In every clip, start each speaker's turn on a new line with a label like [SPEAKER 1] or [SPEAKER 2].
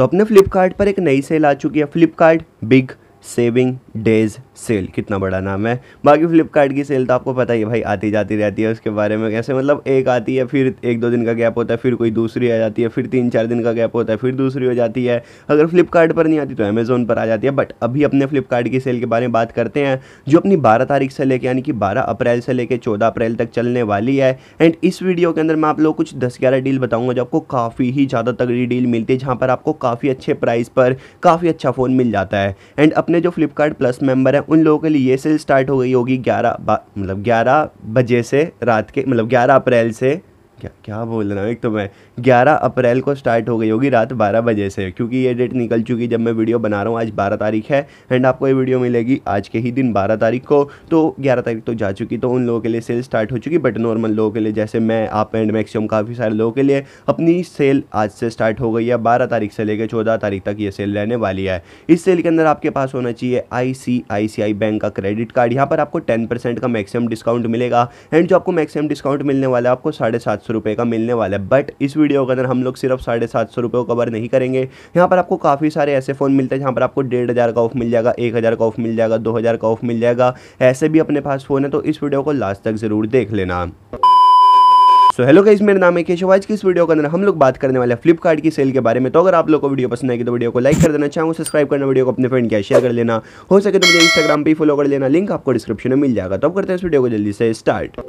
[SPEAKER 1] तो अपने फ्लिपकार्ट पर एक नई सेल आ चुकी है Flipkart big saving days sale कितना बड़ा नाम है बाकी फ्लिपकार्ट की सेल तो आपको पता ही है भाई आती जाती रहती है उसके बारे में कैसे मतलब एक आती है फिर एक दो दिन का गैप होता है फिर कोई दूसरी आ जाती है फिर तीन चार दिन का गैप होता है फिर दूसरी हो जाती है अगर फ्लिपकार्ट पर नहीं आती तो अमेज़ोन पर आ जाती है बट अभी अपने फ्लिपकार्ट की सेल के बारे में बात करते हैं जो अपनी बारह तारीख से लेकर यानी कि बारह अप्रैल से लेकर चौदह अप्रैल तक चलने वाली है एंड इस वीडियो के अंदर मैं आप लोग कुछ दस ग्यारह डील बताऊँगा जो आपको काफ़ी ही ज़्यादा तगड़ी डील मिलती है जहाँ पर आपको काफ़ी अच्छे प्राइस पर काफ़ी अच्छा फ़ोन मिल जाता है एंड अपने जो फ्लिपकार्ट प्लस मेंबर हैं उन लोगों के लिए ये सेल स्टार्ट हो गई होगी ग्यारह मतलब ग्यारह बजे से रात के मतलब ग्यारह अप्रैल से क्या क्या बोल रहा हूँ एक तो मैं ग्यारह अप्रैल को स्टार्ट हो गई होगी रात बारह बजे से क्योंकि ये डेट निकल चुकी जब मैं वीडियो बना रहा हूँ आज बारह तारीख है एंड आपको ये वीडियो मिलेगी आज के ही दिन बारह तारीख को तो ग्यारह तारीख तो जा चुकी तो उन लोगों के लिए सेल स्टार्ट हो चुकी बट नॉर्मल लोगों के लिए जैसे मैं आप एंड मैक्सिमम काफ़ी सारे लोगों के लिए अपनी सेल आज से स्टार्ट हो गई है बारह तारीख से लेकर चौदह तारीख तक ये सेल रहने वाली है इस सेल के अंदर आपके पास होना चाहिए आई बैंक का क्रेडिट कार्ड यहाँ पर आपको टेन का मैक्सिमम डिस्काउंट मिलेगा एंड जो आपको मैक्सिमम डिस्काउंट मिलने वाला है आपको साढ़े सात सौ रुपये का मिलने वाला है बट इस वीडियो के अंदर हम लोग सिर्फ साढ़े सात सौ रुपये को कवर नहीं करेंगे यहाँ पर आपको काफ़ी सारे ऐसे फ़ोन मिलते हैं जहाँ पर आपको डेढ़ हज़ार का ऑफ मिल जाएगा एक हज़ार का ऑफ मिल जाएगा दो हज़ार का ऑफ मिल जाएगा ऐसे भी अपने पास फ़ोन है तो इस वीडियो को लास्ट तक ज़रूर देख लेना सो हेलो गाइज मेरा नाम है केशव आज की इस वीडियो के अंदर हम लोग बात करने वाले हैं फ्लिपकार्ट की सेल के बारे में तो अगर आप लोगों को वीडियो पसंद आएगी तो वीडियो को लाइक कर देना चाहूँ सब्सक्राइब करना वीडियो को अपने फ्रेंड के शेयर कर लेना हो सके तो मुझे इंस्टाग्राम पर फॉलो कर लेना लिंक आपको डिस्क्रिप्शन में मिल जाएगा तो अब करते हैं इस वीडियो को जल्दी से स्टार्ट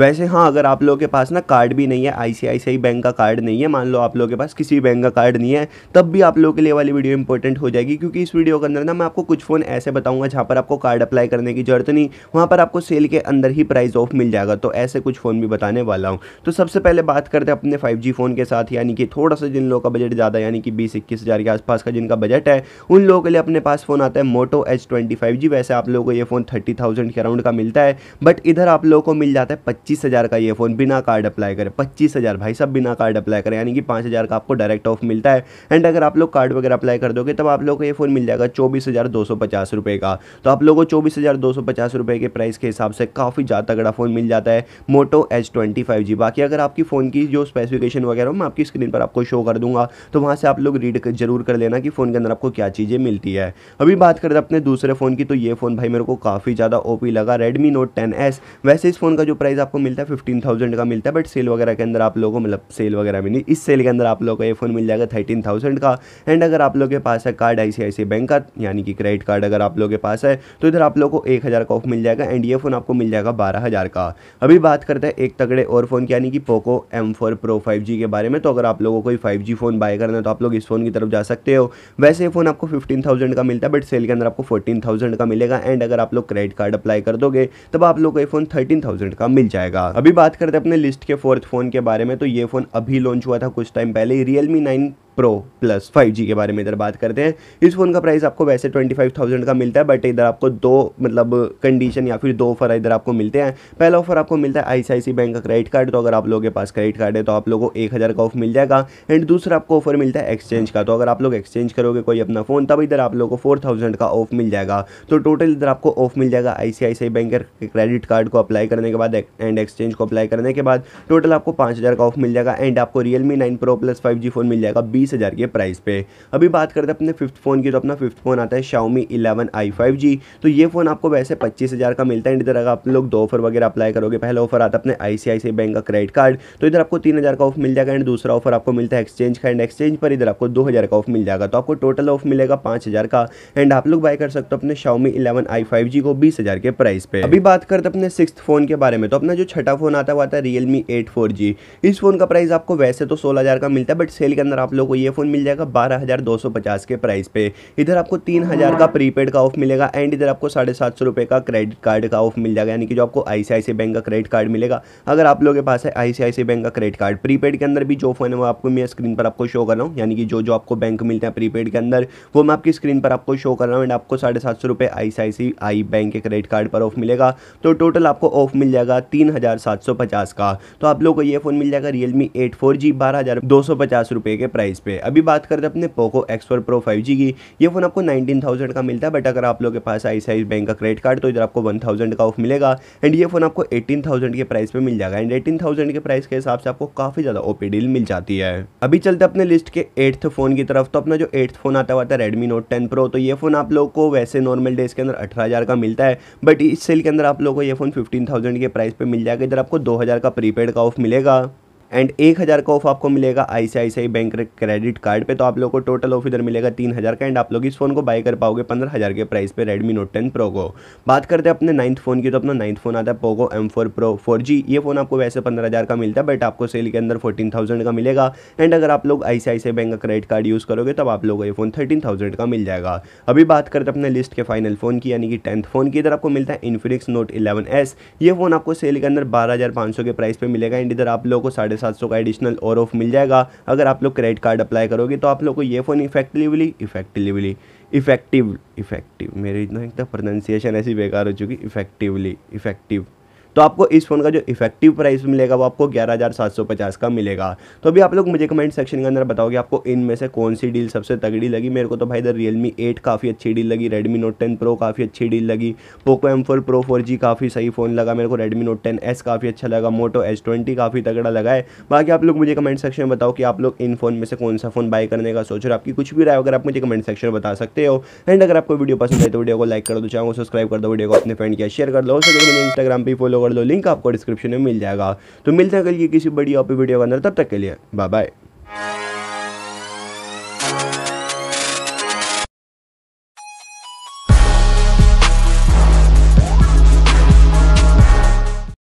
[SPEAKER 1] वैसे हाँ अगर आप लोगों के पास ना कार्ड भी नहीं है आईसीआईसीआई बैंक का कार्ड नहीं है मान लो आप लोगों के पास किसी भी बैंक का कार्ड नहीं है तब भी आप लोगों के लिए वाली वीडियो इंपॉर्टेंट हो जाएगी क्योंकि इस वीडियो के अंदर ना मैं आपको कुछ फ़ोन ऐसे बताऊंगा जहाँ पर आपको कार्ड अप्लाई करने की जरूरत नहीं वहाँ पर आपको सेल के अंदर ही प्राइस ऑफ मिल जाएगा तो ऐसे कुछ फ़ोन भी बताने वाला हूँ तो सबसे पहले बात करते हैं अपने फाइव फ़ोन के साथ यानी कि थोड़ा सा जिन लोगों का बजट ज़्यादा यानी कि बीस इक्कीस हज़ार के आसपास का जिनका बजट है उन लोगों के लिए अपने पास फ़ोन आता है मोटो एच वैसे आप लोगों को ये फ़ोन थर्टी के अराउंड का मिलता है बट इधर आप लोगों को मिल जाता है पच्चीस हज़ार का ये फ़ोन बिना कार्ड अप्लाई करें पच्चीस हज़ार भाई सब बिना कार्ड अप्लाई करें यानी कि पाँच हज़ार का आपको डायरेक्ट ऑफ मिलता है एंड अगर आप लोग कार्ड वगैरह अप्लाई कर दोगे तब आप लोग को ये फ़ोन मिल जाएगा चौबीस हज़ार दो सौ पचास रुपये का तो आप लोगों को चौबीस हज़ार दो सौ पचास रुपये के प्राइस के हिसाब से काफ़ी ज़्यादा तगड़ा फ़ोन मिल जाता है Moto H twenty five G बाकी अगर आपकी फ़ोन की जो स्पेसिफिकेशन वगैरह मैं आपकी स्क्रीन पर आपको शो कर दूंगा तो वहाँ से आप लोग रीड जरूर कर लेना कि फ़ोन के अंदर आपको क्या चीज़ें मिलती है अभी बात करें अपने दूसरे फ़ोन की तो ये फ़ोन भाई मेरे को काफ़ी ज़्यादा ओपी लगा रेडमी नोट टेन वैसे इस फ़ोन का जो प्राइस आप आपको मिलता है फिफ्टीन थाउजेंड का मिलता है बट सेल वगैरह के अंदर आप लोगों को मतलब सेल वगैरह में नहीं इस सेल के अंदर आप लोगों को ये फ़ोन मिल जाएगा थर्टीन थाउजेंड का एंड अगर आप लोग के पास है कार्ड आई बैंक का यानी कि क्रेडिट कार्ड अगर आप लोग के पास है तो इधर आप लोग को एक हज़ार का ऑफ मिल जाएगा एंड ये फ़ोन आपको मिल जाएगा बारह हज़ार का अभी बात करते हैं एक तगड़े और फ़ोन यानी कि Poco M four pro five G के बारे में तो अगर आप लोगों को कोई फाइव जी फ़ोन बाय करना है तो आप लोग इस फ़ोन की तरफ जा सकते हो वैसे ये फ़ोन आपको फिफ्टीन थाउजेंड का मिलता है बट सेल के अंदर आपको फोर्टीन थाउजेंड का मिलेगा एंड अगर आप लोग क्रेडिट कार्ड अप्लाई कर दोगे तब आप लोग को ये फ़ोन थर्टीन थाउजेंड का मिल जाएगा जाएगा अभी बात करते हैं अपने लिस्ट के फोर्थ फोन के बारे में तो ये फोन अभी लॉन्च हुआ था कुछ टाइम पहले Realme nine pro plus five G के बारे में इधर बात करते हैं इस फ़ोन का प्राइस आपको वैसे ट्वेंटी फाइव थाउजेंड का मिलता है बट इधर आपको दो मतलब कंडीशन या फिर दो ऑफर इधर आपको मिलते हैं पहला ऑफर आपको मिलता है आई बैंक का क्रेडिट कार्ड तो अगर आप लोगों के पास क्रेडिट कार्ड है तो आप लोगों को एक हज़ार का ऑफ मिल जाएगा एंड दूसरा आपको ऑफर मिलता है एक्सचेंज का तो अगर आप लोग एक्सचेंज करोगे कोई अपना फ़ोन तब इधर आप लोगों को फोर थाउजेंड का ऑफ मिल जाएगा तो टोटल इधर आपको ऑफ मिल जाएगा आई बैंक के क्रेडिट कार्ड को अप्लाई करने के बाद एंड एक्सचेंज को अप्लाई करने के बाद टोटल आपको पाँच हज़ार का ऑफ मिल जाएगा एंड आपको Realme nine pro plus five G phone मिल जाएगा बीस बीस हज़ार के प्राइस पे अभी बात करते हैं अपने फिफ्थ फ़ोन की तो अपना फिफ्थ फ़ोन आता है Xiaomi eleven I five G तो ये फ़ोन आपको वैसे पच्चीस हज़ार का मिलता है इधर अगर आप लोग दो ऑफर वगैरह अप्लाई करोगे पहला ऑफर आता है अपने आई बैंक का क्रेडिट कार्ड तो इधर आपको तीन हज़ार का ऑफ मिल जाएगा एंड दूसरा ऑफर आपको मिलता है एक्सचेंज का एंड एक्सचेंज पर इधर आपको दो हज़ार का ऑफ मिल जाएगा तो आपको टोटल ऑफ मिलेगा पाँच हज़ार का एंड आप लोग बाय कर सकते हो अपने Xiaomi eleven I five G को बीस हज़ार के प्राइस पे अभी बात करते अपने सिक्स फोन के बारे में तो अपना जो छठा फोन आता है वो आता है रियलमी एट फोर जी इस फोन का प्राइस आपको वैसे तो सोलह हज़ार का मिलता है बट सेल के अंदर आप लोग आपको ये फ़ोन मिल जाएगा बारह हज़ार दो सौ पचास के प्राइस पे इधर आपको तीन हज़ार का प्रीपेड का ऑफ मिलेगा एंड इधर आपको साढ़े सात सौ का क्रेडिट कार्ड का ऑफ मिल जाएगा यानी कि जो आपको आई बैंक का क्रेडिट कार्ड मिलेगा अगर आप लोगों के पास है आई बैंक का क्रेडिट कार्ड प्रीपेड के अंदर भी जो फ़ोन है वो आपको मैं स्क्रीन पर आपको शो कर रहा हूँ यानी कि जो जो आपको बैंक मिलते हैं प्रीपेड के अंदर वो मैं आपकी स्क्रीन पर आपको शो कर रहा हूँ एंड आपको साढ़े सात सौ रुपए आई बैंक के क्रेडिट कार्ड पर ऑफ मिलेगा तो टोटल आपको ऑफ मिल जाएगा तीन हज़ार सात सौ पचास का तो आप लोग को ये फ़ोन मिल जाएगा रियलमी एट फोर जी बारह हज़ार दो सौ पचास रुपए के प्राइस पे अभी बात करते हैं अपने Poco X four pro five G की ये फ़ोन आपको नाइनटीन थाउजेंड का मिलता है बट अगर आप लोग के पास आई सी बैंक का क्रेडिट कार्ड तो इधर आपको वन थाउजेंड का ऑफ मिलेगा एंड ये फ़ोन आपको एटीन थाउजेंड के प्राइस पे मिल जाएगा एंड एटीन थाउजेंड के प्राइस के हिसाब से आपको काफ़ी ज़्यादा ओपी डील मिल जाती है अभी चलते अपने लिस्ट के एट्थ फ़ोन की तरफ तो अपना जो एट्थ फ़ोन आता हुआ था रेडमी नोट टेन प्रो तो ये फ़ोन आप लोग को वैसे नॉर्मल डेज के अंदर अठारह का मिलता है बट इस सेल के अंदर आप लोग को ये फ़ोन फिफ्टीन थाउजेंड के प्राइस पे मिल जाएगा इधर आपको दो हज़ार का प्रीपेड का ऑफ मिलेगा एंड एक हज़ार का ऑफ आपको मिलेगा I C bank credit card पे तो आप लोग को टोटल ऑफ इधर मिलेगा तीन हज़ार का एंड आप लोग इस फ़ोन को बाय कर पाओगे पंद्रह हज़ार के प्राइस पे रेडमी नोट टेन प्रो को बात करते हैं अपने नाइन्थ फ़ोन की तो अपना नाइन्थ फ़ोन आता है Poco M four Pro four G ये फ़ोन आपको वैसे पंद्रह हज़ार का मिलता है बट आपको सेल के अंदर फोर्टीन थाउजेंड का मिलेगा एंड अगर आप लोग आई सी बैंक का क्रेडिट कार्ड यूज़ करोगे तब आप लोग ये फ़ोन थर्टीन थाउजेंड का मिल जाएगा अभी बात करते अपने लिस्ट के फाइनल फ़ोन की यानी कि टेंथ फ़ोन की इधर आपको मिलता है इन्फिनिक्स नोट इलेवन एस ये फ़ोन आपको सेल के अंदर बारह हज़ार पाँच सौ के प्राइस पर मिलेगा एंड इधर आप लोगों को साढ़े सात सौ का एडिशनल और ऑफ मिल जाएगा अगर आप लोग क्रेडिट कार्ड अप्लाई करोगे तो आप लोग को ये phone effectively effectively effective effective मेरे इतना एक प्रोनाउंसिएशन तो ऐसी बेकार हो चुकी इफेक्टिवली इफेक्टिव तो आपको इस फ़ोन का जो इफेक्टिव प्राइस मिलेगा वो आपको ग्यारह हज़ार सात सौ पचास का मिलेगा तो अभी आप लोग मुझे कमेंट सेक्शन के अंदर बताओगे आपको इनमें से कौन सी डील सबसे तगड़ी लगी मेरे को तो भाई इधर रियलमी एट काफ़ी अच्छी डील लगी रेडमी नोट टेन प्रो काफ़ी अच्छी डील लगी Poco M four Pro four G काफ़ी सही फ़ोन लगा मेरे को रेडमी नोट टेन एस काफ़ी अच्छा लगा मोटो एस ट्वेंटी काफ़ी तगड़ा लगा है बाकी आप लोग मुझे कमेंट सेक्शन में बताओ कि आप लोग इन फोन में से कौन सा फ़ोन बाय करने का सोच रहे हो आपकी कुछ भी राय अगर आप मुझे कमेंट सेक्शन में बता सकते हो एंड अगर आपको वीडियो पसंद है तो वीडियो को लाइक कर दो चाहो सब्सक्राइब कर दो वीडियो को अपने फ्रेंड किया शेयर कर दो इंस्टाग्राम पर फॉलो कर लो लिंक आपको डिस्क्रिप्शन में मिल जाएगा तो मिलते हैं कल ये किसी बड़ी ऑपी वीडियो के अंदर तब तक के लिए बाय बाय